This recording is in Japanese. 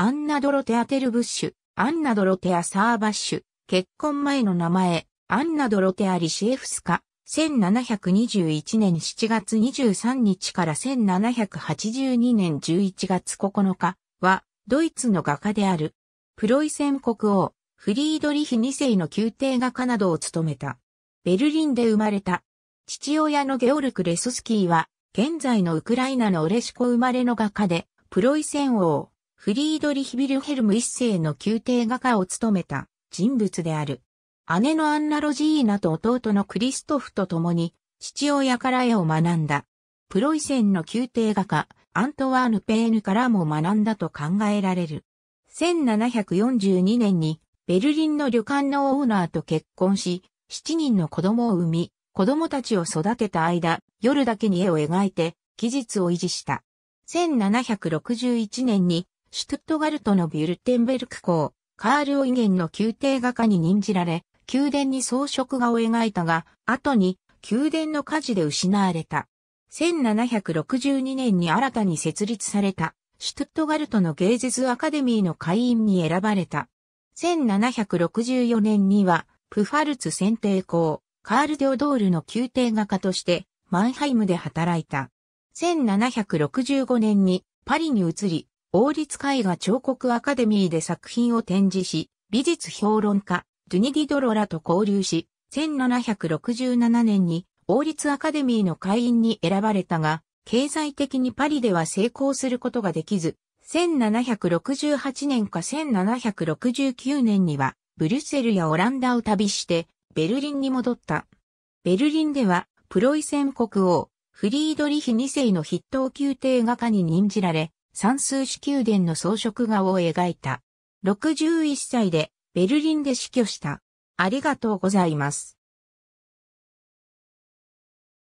アンナ・ドロテア・テルブッシュ、アンナ・ドロテア・サーバッシュ、結婚前の名前、アンナ・ドロテア・リシエフスカ、1721年7月23日から1782年11月9日は、ドイツの画家である、プロイセン国王、フリードリヒ2世の宮廷画家などを務めた。ベルリンで生まれた。父親のゲオルク・レススキーは、現在のウクライナのオレシコ生まれの画家で、プロイセン王、フリードリヒ・ビルヘルム一世の宮廷画家を務めた人物である。姉のアンナ・ロジーナと弟のクリストフと共に、父親から絵を学んだ。プロイセンの宮廷画家、アントワーヌ・ペーヌからも学んだと考えられる。1742年に、ベルリンの旅館のオーナーと結婚し、7人の子供を産み、子供たちを育てた間、夜だけに絵を描いて、技術を維持した。1761年にシュトットガルトのビュルテンベルク校、カール・オイゲンの宮廷画家に任じられ、宮殿に装飾画を描いたが、後に宮殿の火事で失われた。1762年に新たに設立された、シュトットガルトの芸術アカデミーの会員に選ばれた。1764年には、プファルツ選定校、カール・デオドールの宮廷画家として、マンハイムで働いた。1765年にパリに移り、王立絵画彫刻アカデミーで作品を展示し、美術評論家、ドゥニディドロラと交流し、1767年に王立アカデミーの会員に選ばれたが、経済的にパリでは成功することができず、1768年か1769年には、ブリュッセルやオランダを旅して、ベルリンに戻った。ベルリンでは、プロイセン国王、フリードリヒ2世の筆頭宮廷画家に任じられ、三数子宮殿の装飾画を描いた。61歳でベルリンで死去した。ありがとうございます。